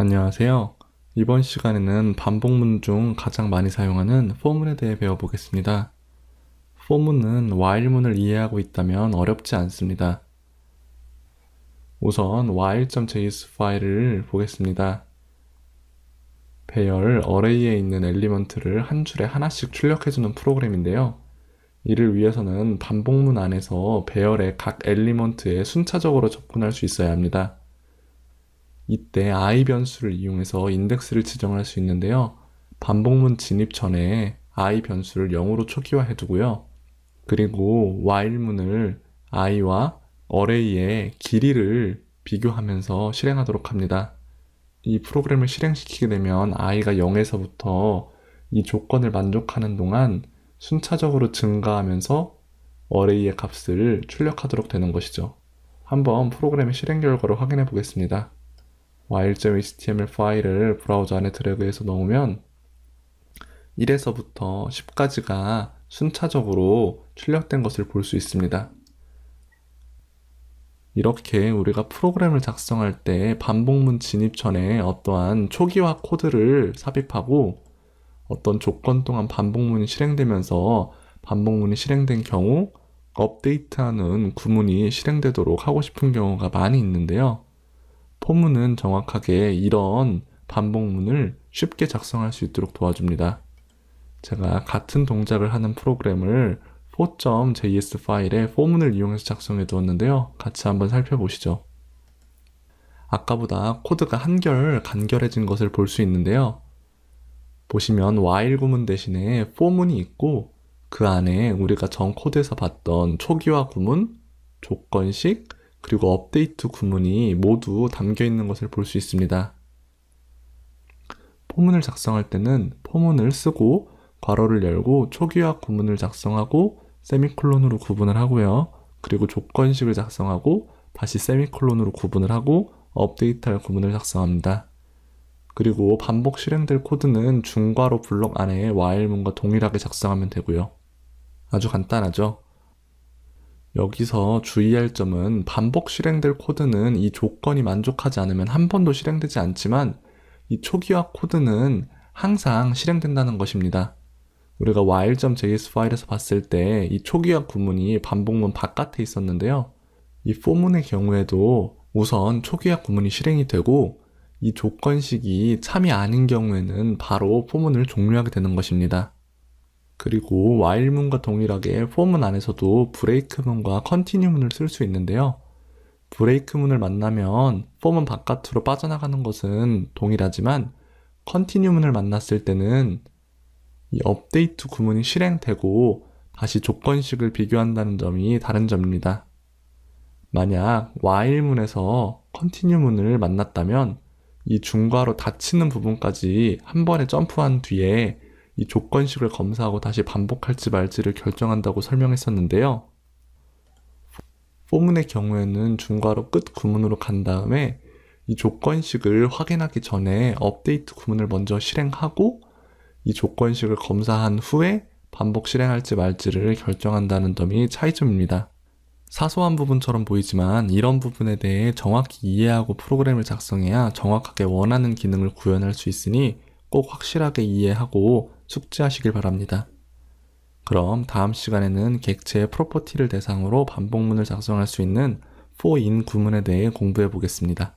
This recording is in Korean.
안녕하세요. 이번 시간에는 반복문 중 가장 많이 사용하는 포문에 대해 배워보겠습니다. 포문은 while문을 이해하고 있다면 어렵지 않습니다. 우선 while.js 파일을 보겠습니다. 배열 a r r a y 에 있는 엘리먼트를 한 줄에 하나씩 출력해주는 프로그램인데요. 이를 위해서는 반복문 안에서 배열의 각 엘리먼트에 순차적으로 접근할 수 있어야 합니다. 이때 i 변수를 이용해서 인덱스를 지정할 수 있는데요. 반복문 진입 전에 i 변수를 0으로 초기화해 두고요. 그리고 while문을 i와 r 레이의 길이를 비교하면서 실행하도록 합니다. 이 프로그램을 실행시키게 되면 i가 0에서부터 이 조건을 만족하는 동안 순차적으로 증가하면서 r 레이의 값을 출력하도록 되는 것이죠. 한번 프로그램의 실행 결과를 확인해 보겠습니다. while.html 파일을 브라우저 안에 드래그해서 넣으면 1에서부터 10까지가 순차적으로 출력된 것을 볼 수 있습니다. 이렇게 우리가 프로그램을 작성할 때 반복문 진입 전에 어떠한 초기화 코드를 삽입하고 어떤 조건 동안 반복문이 실행되면서 반복문이 실행된 경우 업데이트하는 구문이 실행되도록 하고 싶은 경우가 많이 있는데요. 포문은 정확하게 이런 반복문을 쉽게 작성할 수 있도록 도와줍니다. 제가 같은 동작을 하는 프로그램을 4.js 파일에 포문을 이용해서 작성해 두었는데요. 같이 한번 살펴보시죠. 아까보다 코드가 한결 간결해진 것을 볼 수 있는데요. 보시면 while 구문 대신에 포문이 있고 그 안에 우리가 전 코드에서 봤던 초기화 구문, 조건식, 그리고 업데이트 구문이 모두 담겨 있는 것을 볼 수 있습니다. 포문을 작성할 때는 포문을 쓰고 괄호를 열고 초기화 구문을 작성하고 세미콜론으로 구분을 하고요. 그리고 조건식을 작성하고 다시 세미콜론으로 구분을 하고 업데이트할 구문을 작성합니다. 그리고 반복 실행될 코드는 중괄호 블록 안에 while문과 동일하게 작성하면 되고요. 아주 간단하죠? 여기서 주의할 점은 반복 실행될 코드는 이 조건이 만족하지 않으면 한 번도 실행되지 않지만 이 초기화 코드는 항상 실행된다는 것입니다. 우리가 while.js 파일에서 봤을 때 이 초기화 구문이 반복문 바깥에 있었는데요. 이 포문의 경우에도 우선 초기화 구문이 실행이 되고 이 조건식이 참이 아닌 경우에는 바로 포문을 종료하게 되는 것입니다. 그리고 while문과 동일하게 for문 안에서도 break문과 continue문을 쓸 수 있는데요. break문을 만나면 for문 바깥으로 빠져나가는 것은 동일하지만 continue문을 만났을 때는 이 업데이트 구문이 실행되고 다시 조건식을 비교한다는 점이 다른 점입니다. 만약 while문에서 continue문을 만났다면 이 중괄호 닫히는 부분까지 한 번에 점프한 뒤에 이 조건식을 검사하고 다시 반복할지 말지를 결정한다고 설명했었는데요. 포문의 경우에는 중괄호 끝 구문으로 간 다음에 이 조건식을 확인하기 전에 업데이트 구문을 먼저 실행하고 이 조건식을 검사한 후에 반복 실행할지 말지를 결정한다는 점이 차이점입니다. 사소한 부분처럼 보이지만 이런 부분에 대해 정확히 이해하고 프로그램을 작성해야 정확하게 원하는 기능을 구현할 수 있으니 꼭 확실하게 이해하고 숙지하시길 바랍니다. 그럼 다음 시간에는 객체의 프로퍼티를 대상으로 반복문을 작성할 수 있는 for in 구문에 대해 공부해 보겠습니다.